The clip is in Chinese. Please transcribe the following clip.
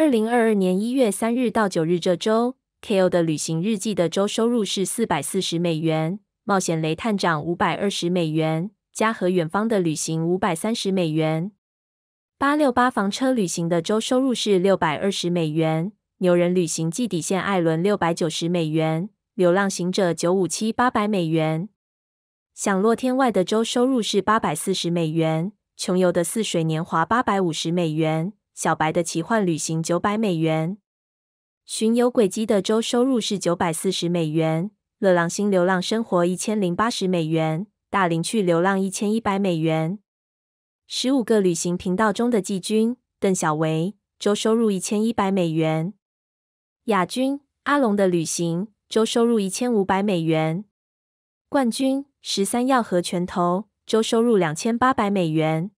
二零二二年一月三日到九日这周，K.O. 的旅行日记的周收入是四百四十美元。冒险雷探长五百二十美元。家和远方的旅行五百三十美元。八六八房车旅行的周收入是六百二十美元。牛人旅行记底线艾伦六百九十美元。流浪行者九五七八百美元。享落天外的周收入是八百四十美元。穷游的似水年华八百五十美元。小白的奇幻旅行九百美元，巡游轨迹的周收入是九百四十美元。乐狼星流浪生活一千零八十美元，大林去流浪一千一百美元。十五个旅行频道中的季军邓小维周收入一千一百美元，亚军阿龙的旅行周收入一千五百美元，冠军十三药和拳头周收入两千八百美元。